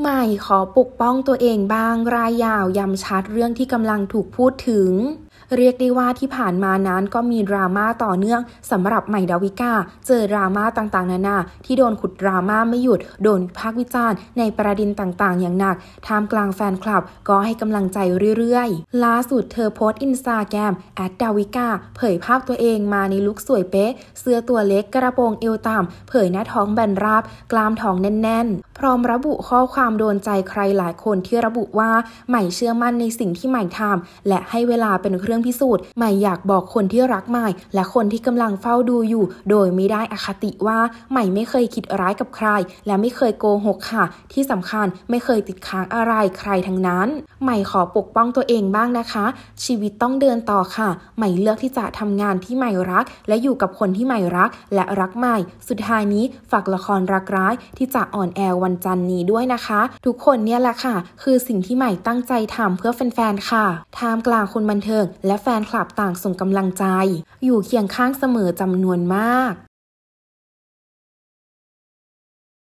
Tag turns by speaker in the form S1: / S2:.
S1: ใหม่ขอปกป้องตัวเองบ้างรายยาวย้ำชัดเรื่องที่กำลังถูกพูดถึงเรียกได้ว่าที่ผ่านมานั้นก็มีดราม่าต่อเนื่อง สำหรับใหม่ดาวิกาเจอดราม่าต่างๆ นานา ที่โดนขุดดราม่าไม่หยุด โดนพากวิจารณ์ ในประเด็นต่างๆ อย่างหนักท่ามกลางแฟนคลับก็ให้กำลังใจเรื่อยๆล่าสุดเธอโพสต์อินสตาแกรมแอดดาวิกาเผยภาพตัวเองมาในลุคสวยเป๊ะ เสื้อตัวเล็กกระโปรงเอวต่ำเผยหน้าท้องแบนราบ กล้ามท้องแน่น ๆ พร้อมระบุข้อความโดนใจใครหลายคนที่ระบุว่าใหม่เชื่อมั่นในสิ่งที่ใหม่ทำและให้เวลาเป็นเครื่องพิสูจน์ใหม่อยากบอกคนที่รักใหม่ และคนที่กำลังเฝ้าดูอยู่ โดยไม่ได้อคติว่าใหม่ไม่เคยคิดร้ายกับใคร และไม่เคยโกหกค่ะ ที่สำคัญไม่เคยติดค้างอะไรใครทั้งนั้นใหม่ขอปกป้องตัวเองบ้างนะคะ ชีวิตต้องเดินต่อค่ะ ใหม่เลือกที่จะทำงานที่ใหม่รัก และอยู่กับคนที่ใหม่รักและรักใหม่ สุดท้ายนี้ฝากละครรักร้ายที่จะอ่อนแอวันจันนี้ด้วยนะคะ ทุกคนเนี่ยแหละค่ะ คือสิ่งที่ใหม่ตั้งใจทำเพื่อแฟนๆค่ะท่ามกลางคนบันเทิงและแฟนคลับต่างส่งกำลังใจ อยู่เคียงข้างเสมอจำนวนมาก